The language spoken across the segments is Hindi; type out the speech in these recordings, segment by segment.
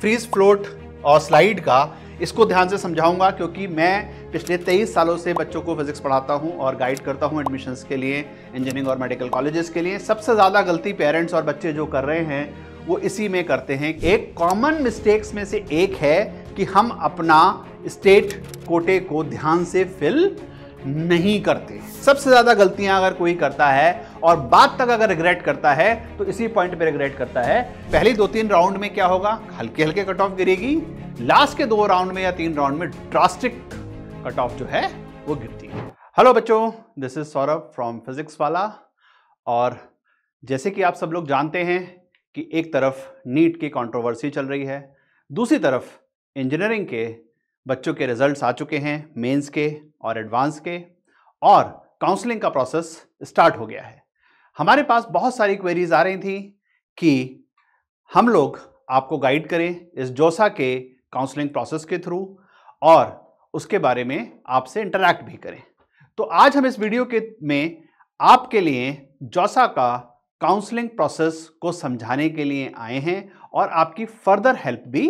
फ्रीज फ्लोट और स्लाइड का इसको ध्यान से समझाऊंगा क्योंकि मैं पिछले तेईस सालों से बच्चों को फिज़िक्स पढ़ाता हूं और गाइड करता हूं एडमिशन्स के लिए इंजीनियरिंग और मेडिकल कॉलेजेस के लिए सबसे ज़्यादा गलती पेरेंट्स और बच्चे जो कर रहे हैं वो इसी में करते हैं एक कॉमन मिस्टेक्स में से एक है कि हम अपना स्टेट कोटे को ध्यान से फिल नहीं करते सबसे ज़्यादा गलतियां अगर कोई करता है और बाद तक अगर रिग्रेट करता है तो इसी पॉइंट पे रिग्रेट करता है पहली दो तीन राउंड में क्या होगा हल्के हल्के कट ऑफ गिरेगी लास्ट के दो राउंड में या तीन राउंड में ड्रास्टिक कट ऑफ जो है वो गिरती है हेलो बच्चों this is Saurabh from physics वाला और जैसे कि आप सब लोग जानते हैं कि एक तरफ नीट की कंट्रोवर्सी चल रही है दूसरी तरफ इंजीनियरिंग के बच्चों के रिजल्ट्स आ चुके हैं मेंस के और एडवांस के और काउंसलिंग का प्रोसेस स्टार्ट हो गया है हमारे पास बहुत सारी क्वेरीज आ रही थी कि हम लोग आपको गाइड करें इस जोसा के काउंसलिंग प्रोसेस के थ्रू और उसके बारे में आपसे इंटरेक्ट भी करें तो आज हम इस वीडियो के में आपके लिए जोसा का काउंसलिंग प्रोसेस को समझाने के लिए आए हैं और आपकी फर्दर हेल्प भी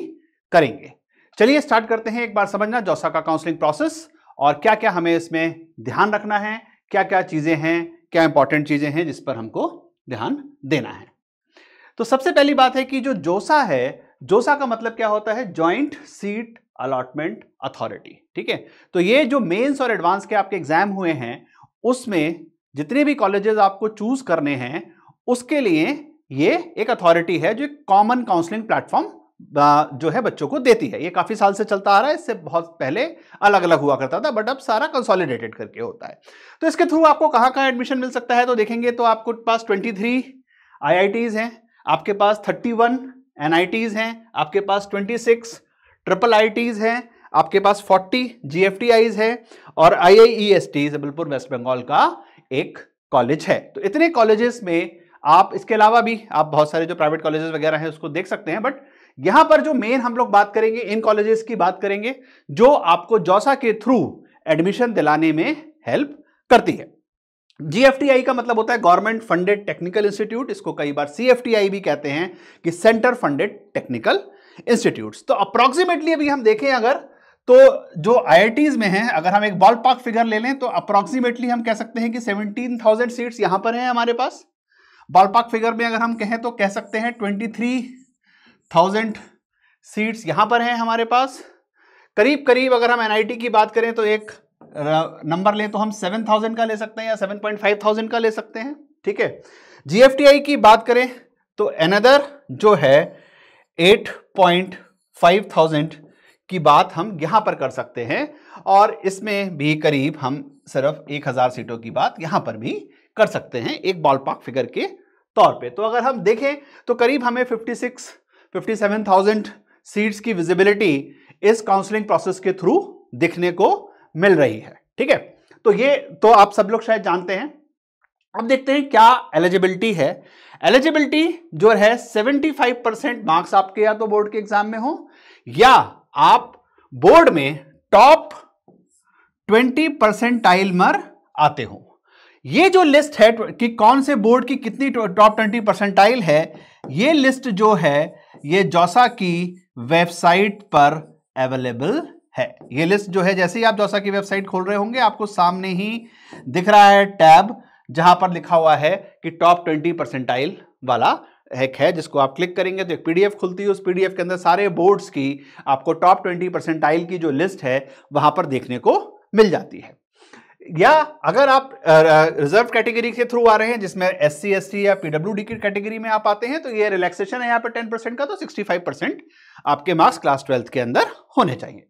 करेंगे चलिए स्टार्ट करते हैं एक बार समझना जौसा का काउंसलिंग प्रोसेस और क्या क्या हमें इसमें ध्यान रखना है क्या क्या चीज़ें हैं क्या इंपॉर्टेंट चीज़ें हैं जिस पर हमको ध्यान देना है तो सबसे पहली बात है कि जो जोसा है जोसा का मतलब क्या होता है ज्वाइंट सीट अलॉटमेंट अथॉरिटी ठीक है तो ये जो मेंस और एडवांस के आपके एग्जाम हुए हैं उसमें जितने भी कॉलेजेस आपको चूज करने हैं उसके लिए ये एक अथॉरिटी है जो कॉमन काउंसलिंग प्लेटफॉर्म जो है बच्चों को देती है ये काफ़ी साल से चलता आ रहा है इससे बहुत पहले अलग अलग हुआ करता था बट अब सारा कंसोलिडेटेड करके होता है तो इसके थ्रू आपको कहाँ कहाँ एडमिशन मिल सकता है तो देखेंगे तो आपको पास 23 आईआईटीज़ हैं आपके पास 31 एनआईटीज़ हैं आपके पास 26 ट्रिपल आई हैं आपके पास 40 जीएफटीआईज हैं और आईआईईएसटी जबलपुर e वेस्ट बंगाल का एक कॉलेज है तो इतने कॉलेजेस में आप इसके अलावा भी आप बहुत सारे जो प्राइवेट कॉलेजेस वगैरह हैं उसको देख सकते हैं बट यहां पर जो मेन हम लोग बात करेंगे इन कॉलेजेस की बात करेंगे जो आपको जौसा के थ्रू एडमिशन दिलाने में हेल्प करती है जीएफटीआई का मतलब होता है गवर्नमेंट फंडेड टेक्निकल इंस्टीट्यूट इसको कई बार सीएफटीआई भी कहते हैं कि सेंटर फंडेड टेक्निकल इंस्टीट्यूट तो अप्रोक्सीमेटली अभी हम देखें अगर तो जो आई में हैं अगर हम एक बॉल पार्क फिगर ले लें तो अप्रोक्सीमेटली हम कह सकते हैं कि 17,000 सीट्स यहां पर हैं हमारे पास बॉल पार्क फिगर में अगर हम कहें तो कह सकते हैं 23 थाउजेंड सीट्स यहाँ पर हैं हमारे पास करीब करीब अगर हम एनआईटी की बात करें तो एक नंबर लें तो हम सेवन थाउजेंड का ले सकते हैं या सेवन पॉइंट फाइव थाउजेंड का ले सकते हैं ठीक है जीएफटीआई की बात करें तो एनदर जो है एट पॉइंट फाइव थाउजेंड की बात हम यहाँ पर कर सकते हैं और इसमें भी करीब हम सिर्फ एक हज़ार सीटों की बात यहाँ पर भी कर सकते हैं एक बॉल पार्क फिगर के तौर पे तो अगर हम देखें तो करीब हमें फिफ्टी सिक्स 57,000 सीट्स की विजिबिलिटी इस काउंसलिंग प्रोसेस के थ्रू दिखने को मिल रही है ठीक है तो ये तो आप सब लोग शायद जानते हैं अब देखते हैं क्या एलिजिबिलिटी है एलिजिबिलिटी जो है 75 परसेंट मार्क्स आपके या तो बोर्ड के एग्जाम में हो या आप बोर्ड में टॉप 20 परसेंट मर आते हो ये जो लिस्ट है कि कौन से बोर्ड की कितनी टॉप 20 टाइल है ये लिस्ट जो है ये जौसा की वेबसाइट पर अवेलेबल है ये लिस्ट जो है जैसे ही आप जौसा की वेबसाइट खोल रहे होंगे आपको सामने ही दिख रहा है टैब जहां पर लिखा हुआ है कि टॉप ट्वेंटी परसेंटाइल वाला हैक है जिसको आप क्लिक करेंगे तो एक पीडीएफ खुलती है उस पीडीएफ के अंदर सारे बोर्ड्स की आपको टॉप ट्वेंटी परसेंटाइल की जो लिस्ट है वहां पर देखने को मिल जाती है या अगर आप रिजर्व कैटेगरी के थ्रू आ रहे हैं जिसमें एस सी एस या पीडब्ल्यू डी की कैटेगरी में आप आते हैं तो ये रिलैक्सेशन है यहाँ पर टेन परसेंट का तो सिक्सटी फाइव परसेंट आपके मार्क्स क्लास ट्वेल्थ के अंदर होने चाहिए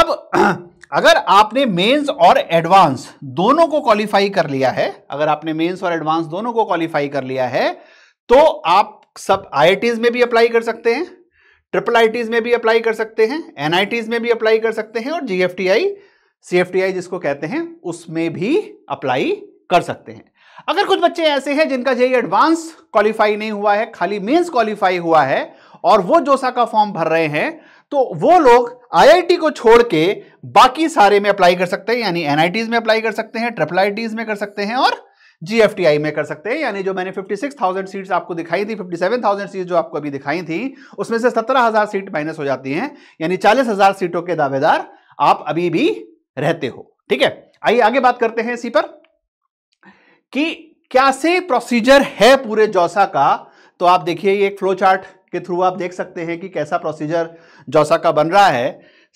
अब अगर आपने मेंस और एडवांस दोनों को क्वालिफाई कर लिया है अगर आपने मेंस और एडवांस दोनों को क्वालिफाई कर लिया है तो आप सब आई में भी अप्लाई कर सकते हैं ट्रिपल आई में भी अप्लाई कर सकते हैं एनआईटीज में भी अप्लाई कर सकते हैं और जीएफटीआई सीएफटीआई जिसको कहते हैं उसमें भी अप्लाई कर सकते हैं अगर कुछ बच्चे ऐसे हैं जिनका जेई एडवांस क्वालिफाई नहीं हुआ है खाली मेंस क्वालिफाई हुआ है और वो जोसा का फॉर्म भर रहे हैं तो वो लोग आईआईटी को छोड़ के बाकी सारे में अप्लाई कर सकते हैं यानी एनआईटीज में अप्लाई कर सकते हैं ट्रिपल आईटीज में कर सकते हैं और जीएफटीआई में कर सकते हैं यानी जो मैंने 56,000 सीट्स आपको दिखाई थी 57,000 सीट्स जो आपको अभी दिखाई थी उसमें से 17,000 सीट माइनस हो जाती हैं यानी 40,000 सीटों के दावेदार आप अभी भी रहते हो ठीक है आइए आगे बात करते हैं इसी पर कि क्या से प्रोसीजर है पूरे जौसा का तो आप देखिए ये फ्लो चार्ट के थ्रू आप देख सकते हैं कि कैसा प्रोसीजर जौसा का बन रहा है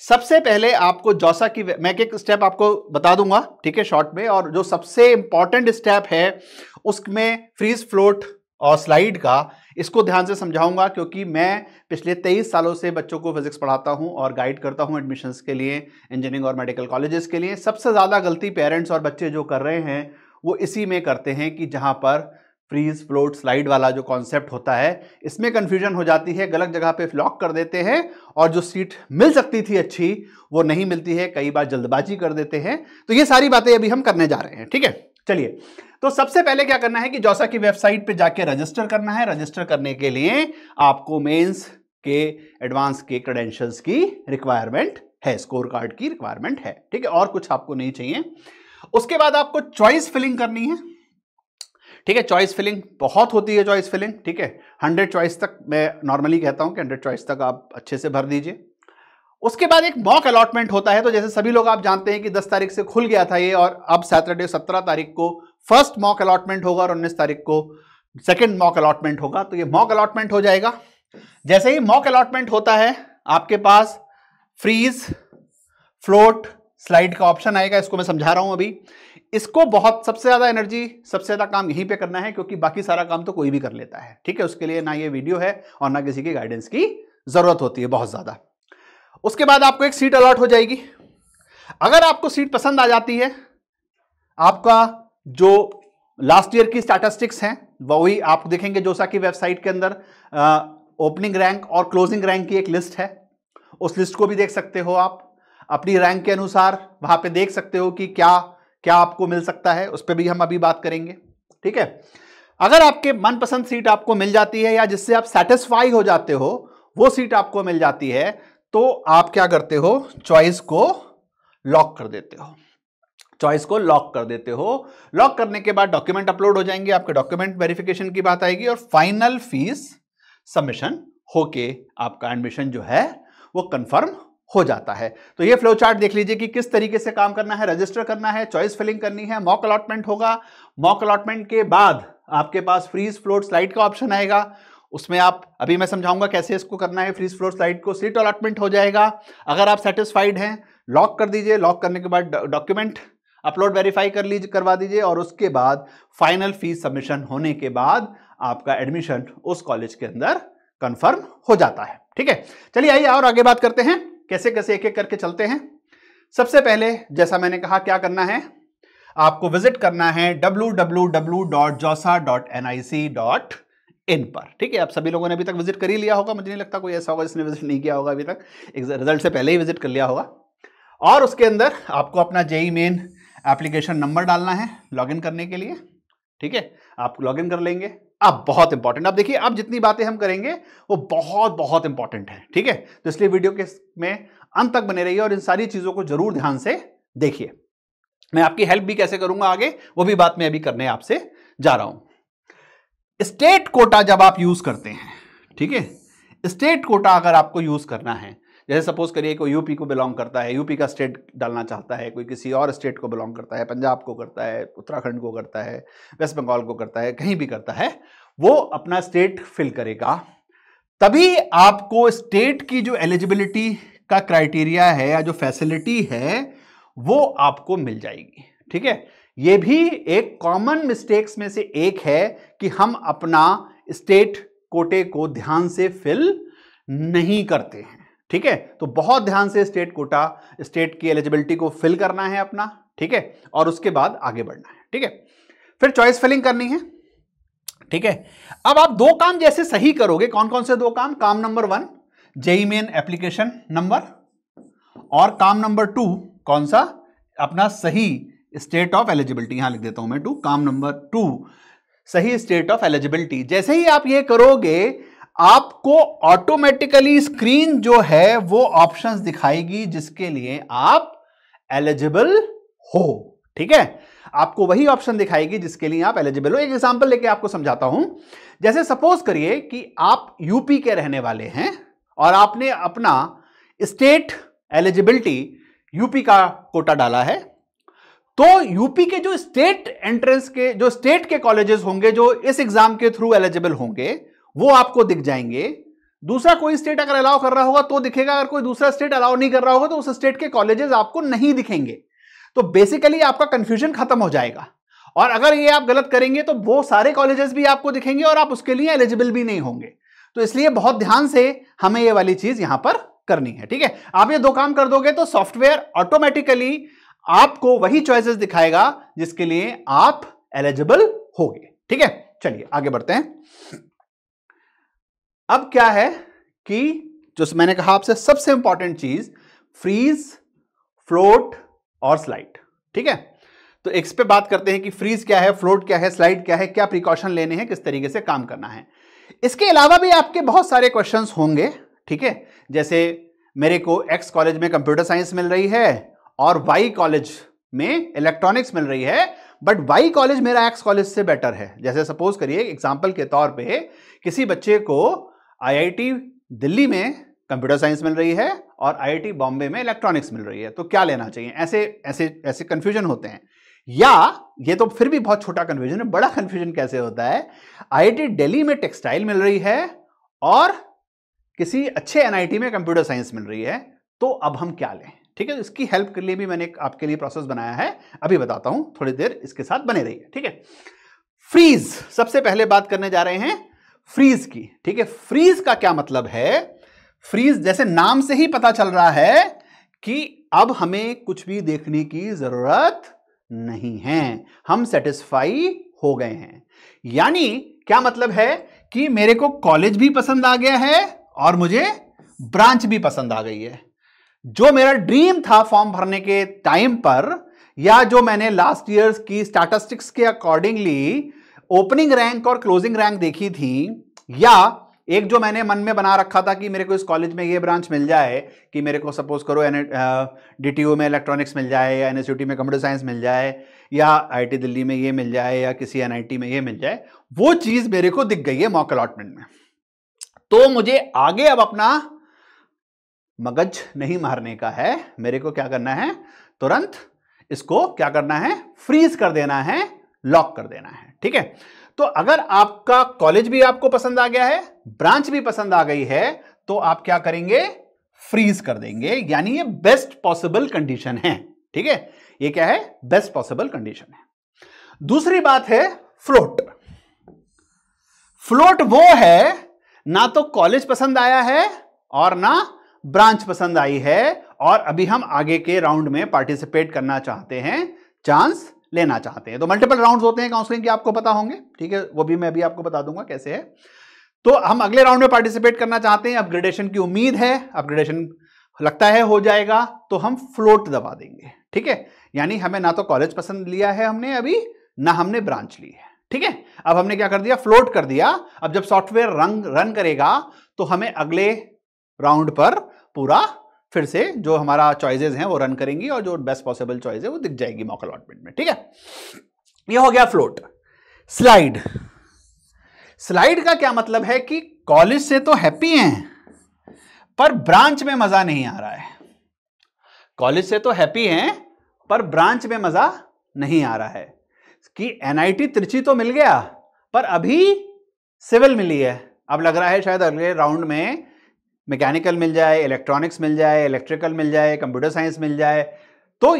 सबसे पहले आपको जौसा की मैं एक स्टेप आपको बता दूंगा ठीक है शॉर्ट में और जो सबसे इंपॉर्टेंट स्टेप है उसमें फ्रीज फ्लोट और स्लाइड का इसको ध्यान से समझाऊंगा क्योंकि मैं पिछले तेईस सालों से बच्चों को फिजिक्स पढ़ाता हूं और गाइड करता हूं एडमिशन्स के लिए इंजीनियरिंग और मेडिकल कॉलेजेस के लिए सबसे ज़्यादा गलती पेरेंट्स और बच्चे जो कर रहे हैं वो इसी में करते हैं कि जहाँ पर फ्रीज फ्लोट स्लाइड वाला जो कॉन्सेप्ट होता है इसमें कन्फ्यूजन हो जाती है गलत जगह पे फ्लॉक कर देते हैं और जो सीट मिल सकती थी अच्छी वो नहीं मिलती है कई बार जल्दबाजी कर देते हैं तो ये सारी बातें अभी हम करने जा रहे हैं ठीक है चलिए तो सबसे पहले क्या करना है कि जौसा की वेबसाइट पे जाके रजिस्टर करना है रजिस्टर करने के लिए आपको मेंस के एडवांस के क्रेडेंशियल्स की रिक्वायरमेंट है स्कोर कार्ड की रिक्वायरमेंट है ठीक है और कुछ आपको नहीं चाहिए उसके बाद आपको चॉइस फिलिंग करनी है ठीक है चॉइस फिलिंग बहुत होती है चॉइस फिलिंग ठीक है हंड्रेड चॉइस तक मैं नॉर्मली कहता हूं कि हंड्रेड चॉइस तक आप अच्छे से भर दीजिए उसके बाद एक मॉक अलॉटमेंट होता है तो जैसे सभी लोग आप जानते हैं कि 10 तारीख से खुल गया था ये और अब सैटरडे 17 तारीख को फर्स्ट मॉक अलॉटमेंट होगा और 19 तारीख को सेकेंड मॉक अलॉटमेंट होगा तो ये मॉक अलॉटमेंट हो जाएगा जैसे ही मॉक अलॉटमेंट होता है आपके पास फ्रीज फ्लोट स्लाइड का ऑप्शन आएगा इसको मैं समझा रहा हूं अभी इसको बहुत सबसे ज़्यादा एनर्जी सबसे ज़्यादा काम यहीं पर करना है क्योंकि बाकी सारा काम तो कोई भी कर लेता है ठीक है उसके लिए ना ये वीडियो है और ना किसी की गाइडेंस की ज़रूरत होती है बहुत ज़्यादा उसके बाद आपको एक सीट अलॉट हो जाएगी अगर आपको सीट पसंद आ जाती है आपका जो लास्ट ईयर की स्टैटिस्टिक्स हैं वही आप देखेंगे जोसा की वेबसाइट के अंदर ओपनिंग रैंक और क्लोजिंग रैंक की एक लिस्ट है उस लिस्ट को भी देख सकते हो आप अपनी रैंक के अनुसार वहां पे देख सकते हो कि क्या क्या आपको मिल सकता है उस पर भी हम अभी बात करेंगे ठीक है अगर आपके मनपसंद सीट आपको मिल जाती है या जिससे आप सेटिस्फाई हो जाते हो वो सीट आपको मिल जाती है तो आप क्या करते हो चॉइस को लॉक कर देते हो चॉइस को लॉक कर देते हो लॉक करने के बाद डॉक्यूमेंट अपलोड हो जाएंगे आपके डॉक्यूमेंट वेरिफिकेशन की बात आएगी और फाइनल फीस सबमिशन होके आपका एडमिशन जो है वो कंफर्म हो जाता है तो ये फ्लो चार्ट देख लीजिए कि किस तरीके से काम करना है रजिस्टर करना है चॉइस फिलिंग करनी है मॉक अलॉटमेंट होगा मॉक अलॉटमेंट के बाद आपके पास फ्रीज फ्लोट स्लाइड का ऑप्शन आएगा उसमें आप अभी मैं समझाऊंगा कैसे इसको करना है फ्रीज फ्लोर स्लाइड को सीट अलॉटमेंट हो जाएगा अगर आप सेटिस्फाइड हैं लॉक कर दीजिए लॉक करने के बाद डॉक्यूमेंट अपलोड वेरीफाई कर लीजिए करवा दीजिए और उसके बाद फाइनल फीस सबमिशन होने के बाद आपका एडमिशन उस कॉलेज के अंदर कंफर्म हो जाता है ठीक है चलिए आइए और आगे बात करते हैं कैसे कैसे एक एक करके चलते हैं सबसे पहले जैसा मैंने कहा क्या करना है आपको विजिट करना है W W W dot dot N I C dot in पर ठीक है आप सभी लोगों ने अभी तक विजिट कर ही लिया होगा मुझे नहीं लगता कोई ऐसा होगा जिसने विजिट नहीं किया होगा अभी तक रिजल्ट से पहले ही विजिट कर लिया होगा और उसके अंदर आपको अपना जेई मेन एप्लीकेशन नंबर डालना है लॉगिन करने के लिए ठीक है आप लॉगिन कर लेंगे अब बहुत इंपॉर्टेंट अब देखिए अब जितनी बातें हम करेंगे वो बहुत बहुत इंपॉर्टेंट है ठीक है तो इसलिए वीडियो के में अंत तक बने रहिए और इन सारी चीज़ों को जरूर ध्यान से देखिए मैं आपकी हेल्प भी कैसे करूंगा आगे वो भी बात मैं अभी करने आपसे जा रहा हूं स्टेट कोटा जब आप यूज करते हैं ठीक है स्टेट कोटा अगर आपको यूज करना है जैसे सपोज करिए कोई यूपी को बिलोंग करता है यूपी का स्टेट डालना चाहता है कोई किसी और स्टेट को बिलोंग करता है पंजाब को करता है उत्तराखंड को करता है वेस्ट बंगाल को करता है कहीं भी करता है वो अपना स्टेट फिल करेगा तभी आपको स्टेट की जो एलिजिबिलिटी का क्राइटेरिया है या जो फैसिलिटी है वो आपको मिल जाएगी ठीक है ये भी एक कॉमन मिस्टेक्स में से एक है कि हम अपना स्टेट कोटे को ध्यान से फिल नहीं करते हैं ठीक है तो बहुत ध्यान से स्टेट कोटा स्टेट की एलिजिबिलिटी को फिल करना है अपना ठीक है और उसके बाद आगे बढ़ना है ठीक है फिर चॉइस फिलिंग करनी है ठीक है अब आप दो काम जैसे सही करोगे कौन कौन से दो काम काम number one JEE main application number और काम नंबर टू कौन सा अपना सही स्टेट ऑफ एलिजिबिलिटी यहां लिख देता हूं मैं टू काम नंबर टू सही स्टेट ऑफ एलिजिबिलिटी जैसे ही आप ये करोगे आपको ऑटोमेटिकली स्क्रीन जो है वो ऑप्शंस दिखाएगी जिसके लिए आप एलिजिबल हो ठीक है आपको वही ऑप्शन दिखाएगी जिसके लिए आप एलिजिबल हो एक एग्जांपल लेके आपको समझाता हूं जैसे सपोज करिए कि आप यूपी के रहने वाले हैं और आपने अपना स्टेट एलिजिबिलिटी यूपी का कोटा डाला है तो यूपी के जो स्टेट एंट्रेंस के जो स्टेट के कॉलेजेस होंगे जो इस एग्जाम के थ्रू एलिजिबल होंगे वो आपको दिख जाएंगे दूसरा कोई स्टेट अगर अलाउ कर रहा होगा तो दिखेगा अगर कोई दूसरा स्टेट अलाउ नहीं कर रहा होगा तो उस स्टेट के कॉलेजेस आपको नहीं दिखेंगे तो बेसिकली आपका कंफ्यूजन खत्म हो जाएगा और अगर ये आप गलत करेंगे तो वो सारे कॉलेजेस भी आपको दिखेंगे और आप उसके लिए एलिजिबल भी नहीं होंगे तो इसलिए बहुत ध्यान से हमें ये वाली चीज यहां पर करनी है ठीक है आप ये दो काम कर दोगे तो सॉफ्टवेयर ऑटोमेटिकली आपको वही चॉइसेस दिखाएगा जिसके लिए आप एलिजिबल होगे ठीक है चलिए आगे बढ़ते हैं अब क्या है कि जो मैंने कहा आपसे सबसे इंपॉर्टेंट चीज फ्रीज फ्लोट और स्लाइड ठीक है तो एक्स पे बात करते हैं कि फ्रीज क्या है फ्लोट क्या है स्लाइड क्या है क्या प्रिकॉशन लेने हैं किस तरीके से काम करना है इसके अलावा भी आपके बहुत सारे क्वेश्चंस होंगे ठीक है जैसे मेरे को एक्स कॉलेज में कंप्यूटर साइंस मिल रही है और वाई कॉलेज में इलेक्ट्रॉनिक्स मिल रही है बट वाई कॉलेज मेरा एक्स कॉलेज से बेटर है जैसे सपोज करिए एग्जाम्पल के तौर पे किसी बच्चे को आईआईटी दिल्ली में कंप्यूटर साइंस मिल रही है और आईआईटी बॉम्बे में इलेक्ट्रॉनिक्स मिल रही है तो क्या लेना चाहिए ऐसे ऐसे ऐसे कन्फ्यूजन होते हैं या ये तो फिर भी बहुत छोटा कन्फ्यूजन है बड़ा कन्फ्यूजन कैसे होता है आईआईटी दिल्ली में टेक्सटाइल मिल रही है और किसी अच्छे एनआईटी में कंप्यूटर साइंस मिल रही है तो अब हम क्या लें ठीक है इसकी हेल्प के लिए भी मैंने आपके लिए प्रोसेस बनाया है अभी बताता हूं थोड़ी देर इसके साथ बने रहिए ठीक है फ्रीज सबसे पहले बात करने जा रहे हैं फ्रीज की ठीक है फ्रीज का क्या मतलब है फ्रीज जैसे नाम से ही पता चल रहा है कि अब हमें कुछ भी देखने की जरूरत नहीं है हम सेटिस्फाई हो गए हैं यानी क्या मतलब है कि मेरे को कॉलेज भी पसंद आ गया है और मुझे ब्रांच भी पसंद आ गई है जो मेरा ड्रीम था फॉर्म भरने के टाइम पर या जो मैंने लास्ट ईयर्स की स्टैटिस्टिक्स के अकॉर्डिंगली ओपनिंग रैंक और क्लोजिंग रैंक देखी थी या एक जो मैंने मन में बना रखा था कि मेरे को इस कॉलेज में ये ब्रांच मिल जाए कि मेरे को सपोज करो एन डी में इलेक्ट्रॉनिक्स मिल जाए या एन में कंप्यूटर साइंस मिल जाए या आई दिल्ली में ये मिल जाए या किसी एन में ये मिल जाए वो चीज़ मेरे को दिख गई है मॉक अलॉटमेंट में तो मुझे आगे अब अपना मगज नहीं मारने का है मेरे को क्या करना है तुरंत इसको क्या करना है फ्रीज कर देना है लॉक कर देना है ठीक है तो अगर आपका कॉलेज भी आपको पसंद आ गया है ब्रांच भी पसंद आ गई है तो आप क्या करेंगे फ्रीज कर देंगे यानी ये बेस्ट पॉसिबल कंडीशन है ठीक है ये क्या है बेस्ट पॉसिबल कंडीशन है दूसरी बात है फ्लोट फ्लोट वो है ना तो कॉलेज पसंद आया है और ना ब्रांच पसंद आई है और अभी हम आगे के राउंड में पार्टिसिपेट करना चाहते हैं चांस लेना चाहते हैं तो मल्टीपल राउंड्स होते हैं काउंसलिंग के आपको पता होंगे ठीक है वो भी मैं अभी आपको बता दूंगा कैसे है तो हम अगले राउंड में पार्टिसिपेट करना चाहते हैं अपग्रेडेशन की उम्मीद है अपग्रेडेशन लगता है हो जाएगा तो हम फ्लोट दबा देंगे ठीक है यानी हमें ना तो कॉलेज पसंद लिया है हमने अभी ना हमने ब्रांच ली है ठीक है अब हमने क्या कर दिया फ्लोट कर दिया अब जब सॉफ्टवेयर रन रन करेगा तो हमें अगले राउंड पर पूरा फिर से जो हमारा चॉइसेस हैं वो रन करेंगी और जो बेस्ट पॉसिबल चॉइस है वो दिख जाएगी मॉक अलॉटमेंट में ठीक है ये हो गया फ्लोट स्लाइड स्लाइड का क्या मतलब है कि कॉलेज से तो हैप्पी हैं पर ब्रांच में मजा नहीं आ रहा है कॉलेज से तो हैप्पी हैं पर ब्रांच में मजा नहीं आ रहा है कि एनआईटी त्रिची तो मिल गया पर अभी सिविल मिली है अब लग रहा है शायद अगले राउंड में मैकेनिकल मिल जाए इलेक्ट्रॉनिक्स मिल जाए इलेक्ट्रिकल मिल जाए कंप्यूटर साइंस मिल जाए तो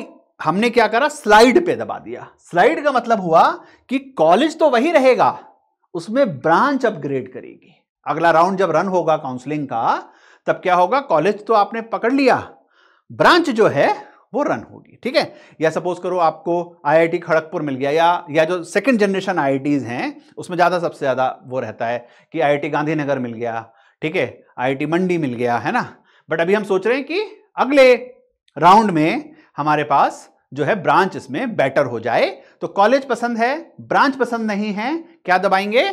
हमने क्या करा स्लाइड पे दबा दिया स्लाइड का मतलब हुआ कि कॉलेज तो वही रहेगा उसमें ब्रांच अपग्रेड करेगी अगला राउंड जब रन होगा काउंसलिंग का तब क्या होगा कॉलेज तो आपने पकड़ लिया ब्रांच जो है वो रन होगी ठीक है या सपोज करो आपको आईआईटी खड़गपुर मिल गया या या जो सेकंड जनरेशन आईआईटीज हैं उसमें ज़्यादा सबसे ज़्यादा वो रहता है कि आईआईटी गांधीनगर मिल गया ठीक है आईआईटी मंडी मिल गया है ना बट अभी हम सोच रहे हैं कि अगले राउंड में हमारे पास जो है ब्रांच इसमें बेटर हो जाए तो कॉलेज पसंद है ब्रांच पसंद नहीं है क्या दबाएंगे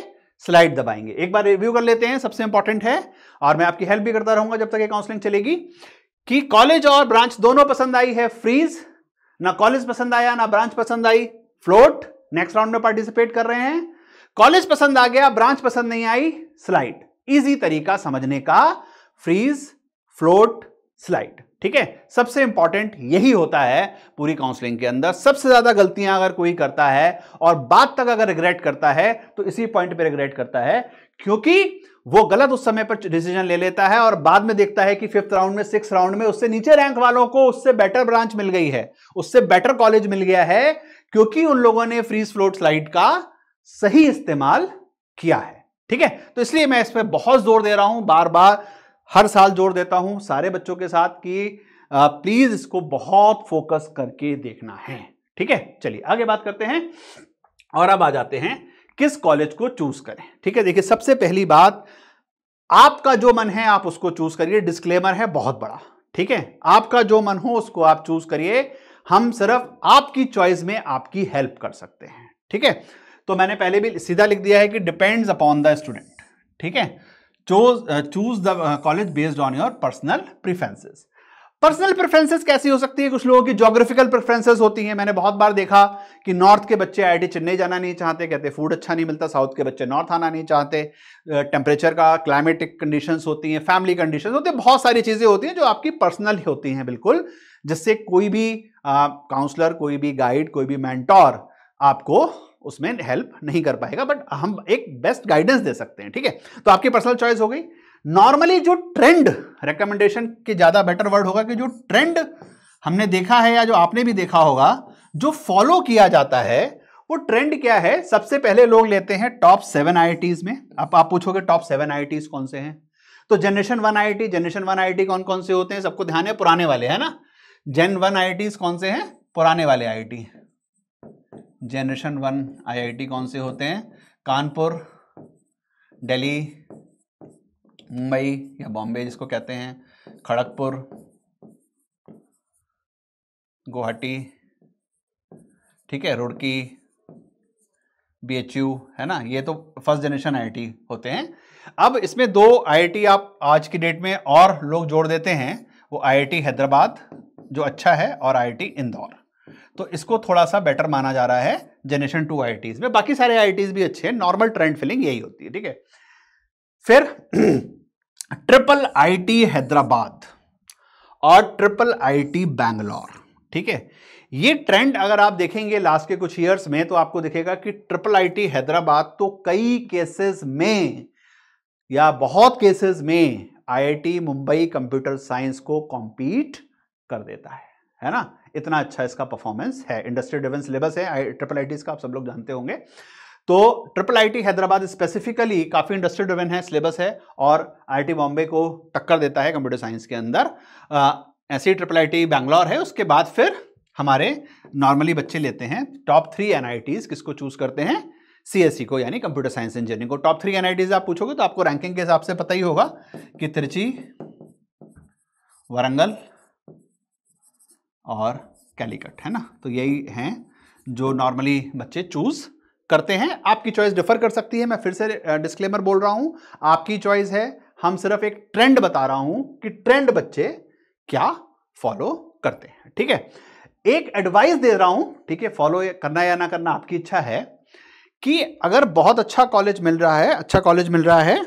स्लाइड दबाएंगे एक बार रिव्यू कर लेते हैं सबसे इंपॉर्टेंट है और मैं आपकी हेल्प भी करता रहूंगा जब तक ये काउंसलिंग चलेगी कि कॉलेज और ब्रांच दोनों पसंद आई है फ्रीज ना कॉलेज पसंद आया ना ब्रांच पसंद आई फ्लोट नेक्स्ट राउंड में पार्टिसिपेट कर रहे हैं कॉलेज पसंद आ गया ब्रांच पसंद नहीं आई स्लाइड इजी तरीका समझने का फ्रीज फ्लोट स्लाइड ठीक है सबसे इंपॉर्टेंट यही होता है पूरी काउंसलिंग के अंदर सबसे ज्यादा गलतियां अगर कोई करता है और बाद तक अगर रिग्रेट करता है तो इसी पॉइंट पे रिग्रेट करता है क्योंकि वो गलत उस समय पर डिसीजन ले लेता है और बाद में देखता है कि फिफ्थ राउंड में सिक्स राउंड में उससे नीचे रैंक वालों को उससे बेटर ब्रांच मिल गई है उससे बेटर कॉलेज मिल गया है क्योंकि उन लोगों ने फ्रीज फ्लोट स्लाइड का सही इस्तेमाल किया है ठीक है तो इसलिए मैं इस पर बहुत जोर दे रहा हूं बार बार हर साल जोर देता हूं सारे बच्चों के साथ कि प्लीज इसको बहुत फोकस करके देखना है ठीक है चलिए आगे बात करते हैं और अब आ जाते हैं किस कॉलेज को चूज करें ठीक है देखिए सबसे पहली बात आपका जो मन है आप उसको चूज करिए डिस्क्लेमर है बहुत बड़ा ठीक है आपका जो मन हो उसको आप चूज करिए हम सिर्फ आपकी चॉइस में आपकी हेल्प कर सकते हैं ठीक है तो मैंने पहले भी सीधा लिख दिया है कि डिपेंड्स अपॉन द स्टूडेंट ठीक है chose choose the college based on your personal preferences personal preferences कैसी हो सकती है कुछ लोगों की जोग्राफिकल प्रेफरेंसेज होती हैं मैंने बहुत बार देखा कि नॉर्थ के बच्चे आई चेन्नई जाना नहीं चाहते कहते फूड अच्छा नहीं मिलता साउथ के बच्चे नॉर्थ आना नहीं चाहते टेम्परेचर uh, का क्लाइमेटिक कंडीशंस होती हैं फैमिली कंडीशंस होती हैं बहुत सारी चीज़ें होती हैं जो आपकी पर्सनल होती हैं बिल्कुल जिससे कोई भी काउंसलर uh, कोई भी गाइड कोई भी मैंटोर आपको उसमें हेल्प नहीं कर पाएगा बट हम एक बेस्ट गाइडेंस दे सकते हैं ठीक है तो आपकी पर्सनल चॉइस हो गई नॉर्मली जो ट्रेंड रिकमेंडेशन के ज़्यादा बेटर वर्ड होगा कि जो ट्रेंड हमने देखा है या जो आपने भी देखा होगा जो फॉलो किया जाता है वो ट्रेंड क्या है सबसे पहले लोग लेते हैं टॉप सेवन आई में आप आप पूछोगे टॉप सेवन आई कौन से हैं तो generation one I T generation one I कौन कौन से होते हैं सबको ध्यान है पुराने वाले है ना जेन वन आई कौन से हैं पुराने वाले आई जनरेशन वन आईआईटी कौन से होते हैं कानपुर दिल्ली मुंबई या बॉम्बे जिसको कहते हैं खड़गपुर गुवाहाटी ठीक है रुड़की बी है ना ये तो फर्स्ट जनरेशन आईआईटी होते हैं अब इसमें दो आईआईटी आप आज की डेट में और लोग जोड़ देते हैं वो आईआईटी हैदराबाद जो अच्छा है और आईआईटी इंदौर तो इसको थोड़ा सा बेटर माना जा रहा है जनरेशन टू आई में बाकी सारे आई भी अच्छे हैं नॉर्मल ट्रेंड फिलिंग यही होती है ठीक है फिर ट्रिपल आईटी हैदराबाद और ट्रिपल आईटी बैंगलोर ठीक है ये ट्रेंड अगर आप देखेंगे लास्ट के कुछ ईयर्स में तो आपको दिखेगा कि ट्रिपल आईटी हैदराबाद तो कई केसेस में या बहुत केसेस में आईआईटी मुंबई कंप्यूटर साइंस को कॉम्पीट कर देता है है ना इतना अच्छा इसका परफॉर्मेंस है इंडस्ट्रियल डिफेंस सिलेबस है ट्रिपल आई का आप सब लोग जानते होंगे तो ट्रिपल आईटी हैदराबाद स्पेसिफिकली काफ़ी इंडस्ट्रियल ड्रिवन है सिलेबस है और आईटी बॉम्बे को टक्कर देता है कंप्यूटर साइंस के अंदर ऐसे ही ट्रिपल आईटी बैंगलोर है उसके बाद फिर हमारे नॉर्मली बच्चे लेते हैं टॉप थ्री एन किसको चूज करते हैं सी e को यानी कंप्यूटर साइंस इंजीनियरिंग को टॉप थ्री एन आप पूछोगे तो आपको रैंकिंग के हिसाब से पता ही होगा कि तिरची वारंगल और कैलीकट है ना तो यही हैं जो नॉर्मली बच्चे चूज़ करते हैं आपकी चॉइस डिफर कर सकती है मैं फिर से डिस्क्लेमर बोल रहा हूँ आपकी चॉइस है हम सिर्फ एक ट्रेंड बता रहा हूँ कि ट्रेंड बच्चे क्या फॉलो करते हैं ठीक है एक एडवाइस दे रहा हूँ ठीक है फॉलो करना या ना करना आपकी इच्छा है कि अगर बहुत अच्छा कॉलेज मिल रहा है अच्छा कॉलेज मिल रहा है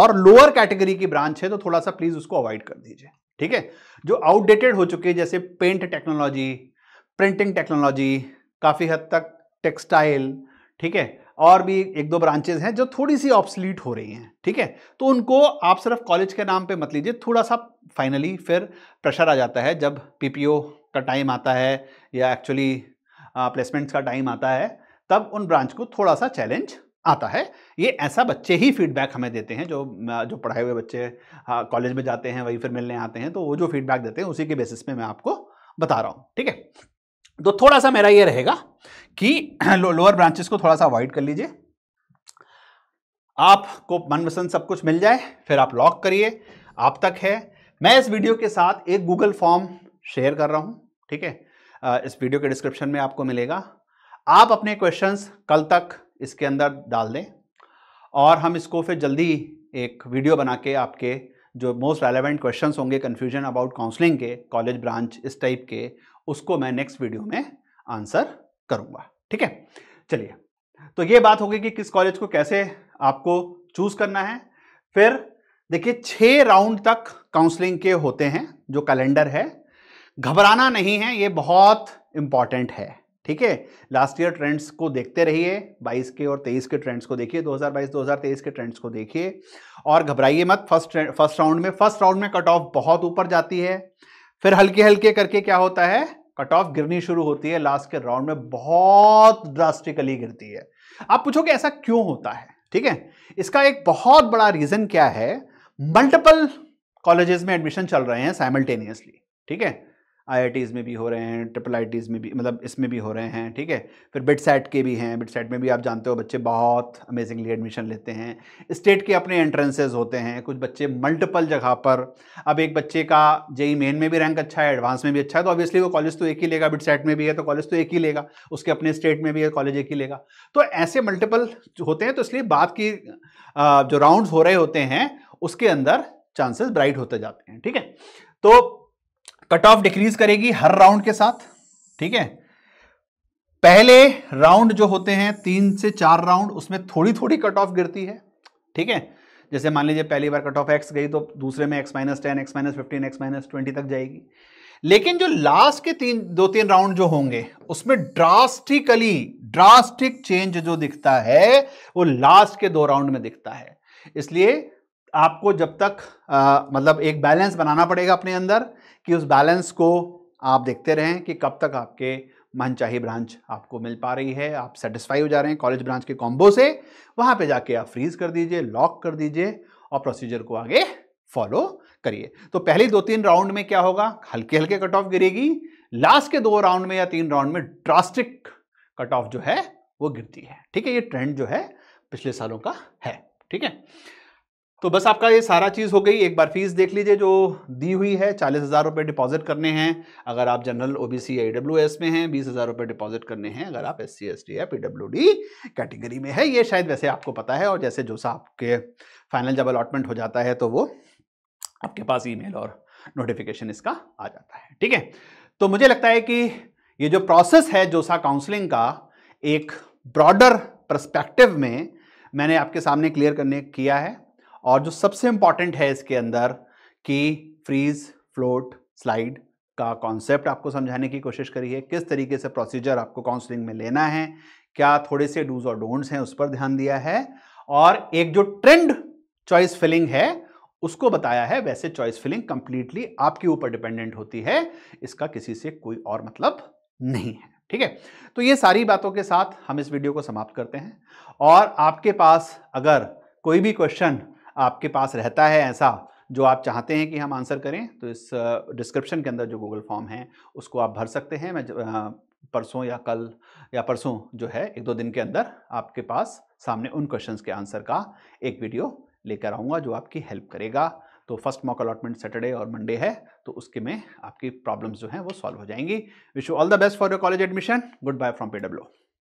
और लोअर कैटेगरी की ब्रांच है तो थोड़ा सा प्लीज़ उसको अवॉइड कर दीजिए ठीक है जो आउटडेटेड हो चुके हैं जैसे पेंट टेक्नोलॉजी प्रिंटिंग टेक्नोलॉजी काफ़ी हद तक टेक्सटाइल ठीक है और भी एक दो ब्रांचेज हैं जो थोड़ी सी ऑप्सलीट हो रही हैं ठीक है तो उनको आप सिर्फ कॉलेज के नाम पे मत लीजिए थोड़ा सा फाइनली फिर प्रेशर आ जाता है जब पीपीओ का टाइम आता है या एक्चुअली प्लेसमेंट्स का टाइम आता है तब उन ब्रांच को थोड़ा सा चैलेंज आता है ये ऐसा बच्चे ही फीडबैक हमें देते हैं जो जो पढ़ाए हुए बच्चे कॉलेज हाँ, में जाते हैं वहीं फिर मिलने आते हैं तो वो जो फीडबैक देते हैं उसी के बेसिस पे मैं आपको बता रहा हूँ ठीक है तो थोड़ा सा मेरा ये रहेगा कि लो, लोअर ब्रांचेस को थोड़ा सा अवॉइड कर लीजिए आपको मनपसंद सब कुछ मिल जाए फिर आप लॉक करिए आप तक है मैं इस वीडियो के साथ एक गूगल फॉर्म शेयर कर रहा हूँ ठीक है इस वीडियो के डिस्क्रिप्शन में आपको मिलेगा आप अपने क्वेश्चंस कल तक इसके अंदर डाल दें और हम इसको फिर जल्दी एक वीडियो बना के आपके जो मोस्ट रेलिवेंट क्वेश्चंस होंगे कन्फ्यूजन अबाउट काउंसलिंग के कॉलेज ब्रांच इस टाइप के उसको मैं नेक्स्ट वीडियो में आंसर करूँगा ठीक है चलिए तो ये बात होगी कि किस कॉलेज को कैसे आपको चूज़ करना है फिर देखिए छः राउंड तक काउंसलिंग के होते हैं जो कैलेंडर है घबराना नहीं है ये बहुत इम्पॉर्टेंट है ठीक है लास्ट ईयर ट्रेंड्स को देखते रहिए 22 के और 23 के ट्रेंड्स को देखिए 2022-2023 के ट्रेंड्स को देखिए और घबराइए मत फर्स्ट फर्स्ट राउंड में फर्स्ट राउंड में कट ऑफ बहुत ऊपर जाती है फिर हल्के हल्के करके क्या होता है कट ऑफ गिरनी शुरू होती है लास्ट के राउंड में बहुत ड्रास्टिकली गिरती है आप पूछो कि ऐसा क्यों होता है ठीक है इसका एक बहुत बड़ा रीजन क्या है मल्टीपल कॉलेजेस में एडमिशन चल रहे हैं साइमल्टेनियसली ठीक है आई में भी हो रहे हैं ट्रिपल आई में भी मतलब इसमें भी हो रहे हैं ठीक है फिर बिट सेट के भी हैं बिट सेट में भी आप जानते हो बच्चे बहुत अमेजिंगली एडमिशन लेते हैं स्टेट के अपने एंट्रेंसेज होते हैं कुछ बच्चे मल्टीपल जगह पर अब एक बच्चे का जेई मेन में भी रैंक अच्छा है एडवांस में भी अच्छा है तो ऑब्वियसली वो कॉलेज तो एक ही लेगा बिट सेट में भी है तो कॉलेज तो एक ही लेगा उसके अपने स्टेट में भी है कॉलेज एक ही लेगा तो ऐसे मल्टीपल होते हैं तो इसलिए बात की जो राउंड हो रहे होते हैं उसके अंदर चांसेस ब्राइट होते जाते हैं ठीक है तो कट ऑफ डिक्रीज करेगी हर राउंड के साथ ठीक है पहले राउंड जो होते हैं तीन से चार राउंड उसमें थोड़ी थोड़ी कट ऑफ गिरती है ठीक है जैसे मान लीजिए पहली बार कट ऑफ एक्स गई तो दूसरे में X minus ten X minus fifteen X minus twenty तक जाएगी लेकिन जो लास्ट के तीन दो तीन राउंड जो होंगे उसमें ड्रास्टिकली ड्रास्टिक चेंज जो दिखता है वो लास्ट के दो राउंड में दिखता है इसलिए आपको जब तक आ, मतलब एक बैलेंस बनाना पड़ेगा अपने अंदर कि उस बैलेंस को आप देखते रहें कि कब तक आपके मनचाही ब्रांच आपको मिल पा रही है आप सेटिस्फाई हो जा रहे हैं कॉलेज ब्रांच के कॉम्बो से वहाँ पे जाके आप फ्रीज कर दीजिए लॉक कर दीजिए और प्रोसीजर को आगे फॉलो करिए तो पहले दो तीन राउंड में क्या होगा हल्के हल्के कट ऑफ गिरेगी लास्ट के दो राउंड में या तीन राउंड में ड्रास्टिक कट ऑफ जो है वो गिरती है ठीक है ये ट्रेंड जो है पिछले सालों का है ठीक है तो बस आपका ये सारा चीज़ हो गई एक बार फीस देख लीजिए जो दी हुई है चालीस हज़ार रुपये डिपॉजिट करने हैं अगर आप जनरल ओबीसी या एस में हैं बीस हज़ार रुपये डिपॉजिट करने हैं अगर आप एस सी एस टी या पी कैटेगरी में है ये शायद वैसे आपको पता है और जैसे जो सा आपके फाइनल जब अलॉटमेंट हो जाता है तो वो आपके पास मेल और नोटिफिकेशन इसका आ जाता है ठीक है तो मुझे लगता है कि ये जो प्रोसेस है जोसा काउंसलिंग का एक ब्रॉडर परस्पेक्टिव में मैंने आपके सामने क्लियर करने किया है और जो सबसे इम्पॉर्टेंट है इसके अंदर कि फ्रीज फ्लोट स्लाइड का कॉन्सेप्ट आपको समझाने की कोशिश करी है किस तरीके से प्रोसीजर आपको काउंसलिंग में लेना है क्या थोड़े से डूज और डोंट्स हैं उस पर ध्यान दिया है और एक जो ट्रेंड चॉइस फिलिंग है उसको बताया है वैसे चॉइस फिलिंग कंप्लीटली आपके ऊपर डिपेंडेंट होती है इसका किसी से कोई और मतलब नहीं है ठीक है तो ये सारी बातों के साथ हम इस वीडियो को समाप्त करते हैं और आपके पास अगर कोई भी क्वेश्चन आपके पास रहता है ऐसा जो आप चाहते हैं कि हम आंसर करें तो इस डिस्क्रिप्शन के अंदर जो गूगल फॉर्म है उसको आप भर सकते हैं मैं परसों या कल या परसों जो है एक दो दिन के अंदर आपके पास सामने उन क्वेश्चंस के आंसर का एक वीडियो लेकर आऊँगा जो आपकी हेल्प करेगा तो फर्स्ट मॉक अलॉटमेंट सैटरडे और मंडे है तो उसके में आपकी प्रॉब्लम्स जो हैं वो सॉल्व हो जाएंगी wish you all the best for your college admission goodbye from P